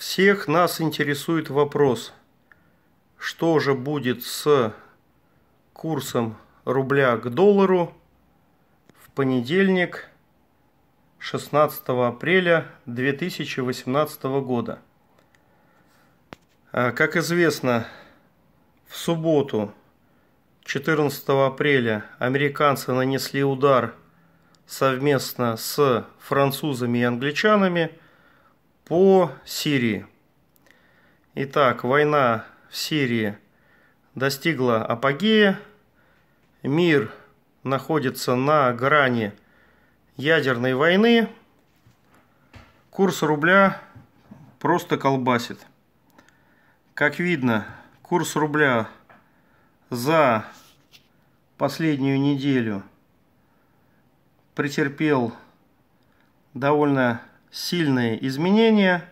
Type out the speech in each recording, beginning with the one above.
Всех нас интересует вопрос, что же будет с курсом рубля к доллару в понедельник 16 апреля 2018 года. А, как известно, в субботу 14 апреля американцы нанесли удар совместно с французами и англичанами – по Сирии. Итак, война в Сирии достигла апогея. Мир находится на грани ядерной войны. Курс рубля просто колбасит. Как видно, курс рубля за последнюю неделю претерпел довольно сильные изменения.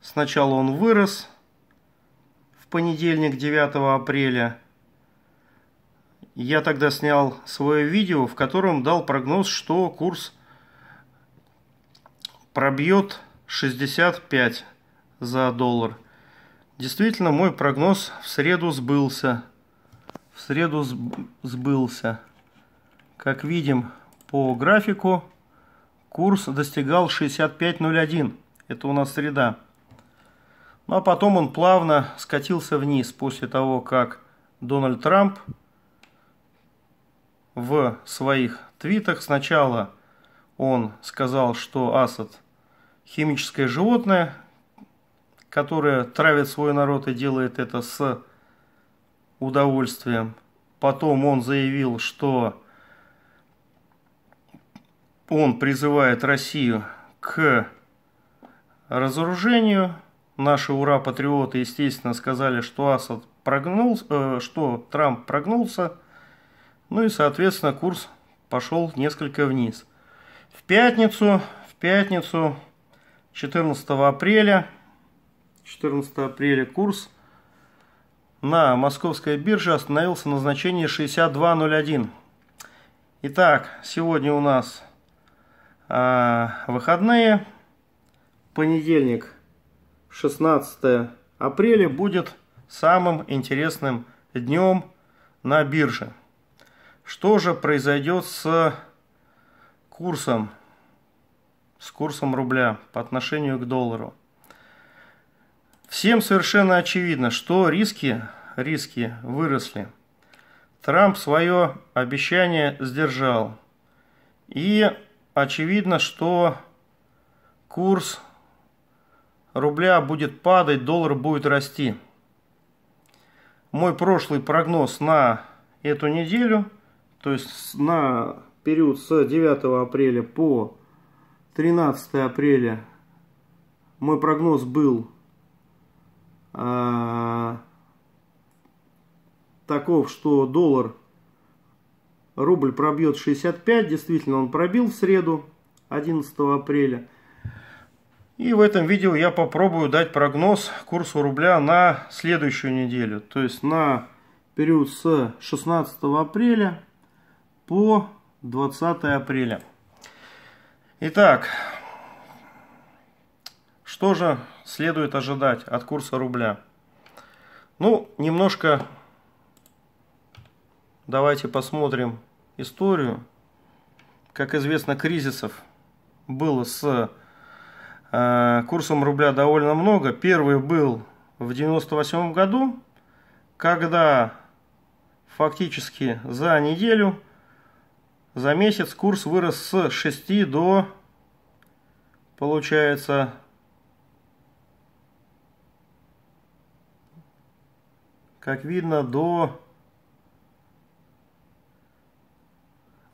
Сначала он вырос в понедельник 9 апреля. Я тогда снял свое видео, в котором дал прогноз, что курс пробьет 65 за доллар. Действительно, мой прогноз в среду сбылся. В среду сбылся. Как видим по графику, курс достигал 65.01. Это у нас среда. Ну а потом он плавно скатился вниз после того, как Дональд Трамп в своих твитах сначала он сказал, что Асад химическое животное, которое травит свой народ и делает это с удовольствием. Потом он заявил, что он призывает Россию к разоружению. Наши ура-патриоты, естественно, сказали, что Асад прогнулся, э, что Трамп прогнулся. Ну и, соответственно, курс пошел несколько вниз. В пятницу, в пятницу 14 апреля, 14 апреля курс на московской бирже остановился на значении 62.01. Итак, сегодня у нас а, выходные. Понедельник, 16 апреля, будет самым интересным днем на бирже. Что же произойдет с курсом, с курсом рубля по отношению к доллару? Всем совершенно очевидно, что риски, риски выросли. Трамп свое обещание сдержал. И очевидно, что курс рубля будет падать, доллар будет расти. Мой прошлый прогноз на эту неделю, то есть на период с 9 апреля по 13 апреля, мой прогноз был э, таков, что доллар рубль пробьет 65, действительно он пробил в среду 11 апреля. И в этом видео я попробую дать прогноз курсу рубля на следующую неделю, то есть на период с 16 апреля по 20 апреля. Итак, что же следует ожидать от курса рубля? Ну, немножко давайте посмотрим историю, как известно, кризисов было с э, курсом рубля довольно много. Первый был в 1998 году, когда фактически за неделю, за месяц курс вырос с 6 до, получается, как видно, до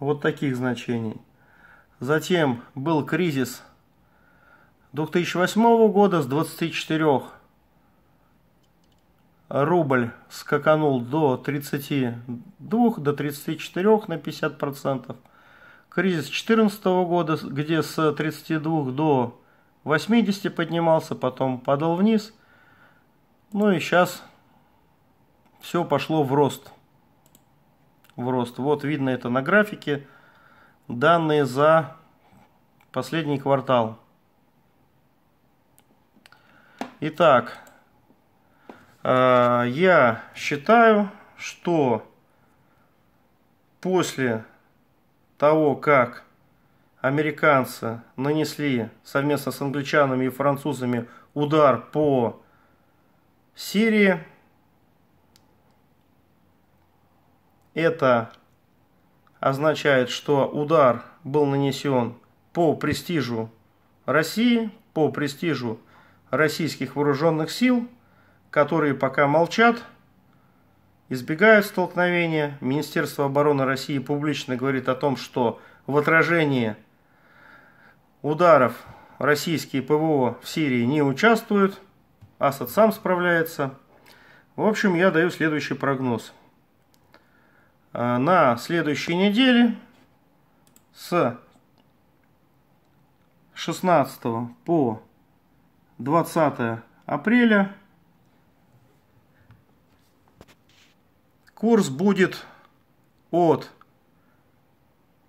вот таких значений. Затем был кризис 2008 года с 24 рубль скаканул до 32, до 34 на 50%. процентов Кризис 2014 года, где с 32 до 80 поднимался, потом падал вниз. Ну и сейчас все пошло в рост в рост. Вот видно это на графике. Данные за последний квартал. Итак, э, я считаю, что после того, как американцы нанесли совместно с англичанами и французами удар по Сирии, Это означает, что удар был нанесен по престижу России, по престижу российских вооруженных сил, которые пока молчат, избегают столкновения. Министерство обороны России публично говорит о том, что в отражении ударов российские ПВО в Сирии не участвуют. Асад сам справляется. В общем, я даю следующий прогноз – Э, на следующей неделе с 16 по 20 апреля курс будет от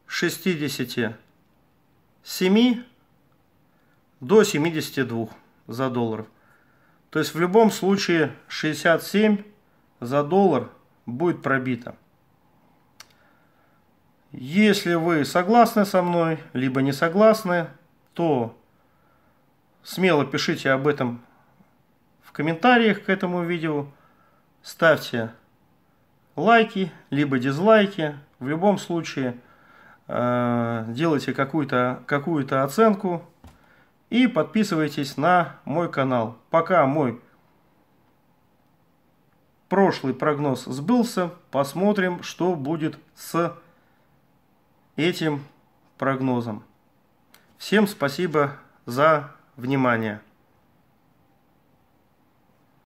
67 до 72 за доллар. То есть в любом случае 67 за доллар будет пробито. Если вы согласны со мной, либо не согласны, то смело пишите об этом в комментариях к этому видео. Ставьте лайки, либо дизлайки. В любом случае э, делайте какую-то какую, -то, какую -то оценку и подписывайтесь на мой канал. Пока мой прошлый прогноз сбылся, посмотрим, что будет с этим прогнозом. Всем спасибо за внимание.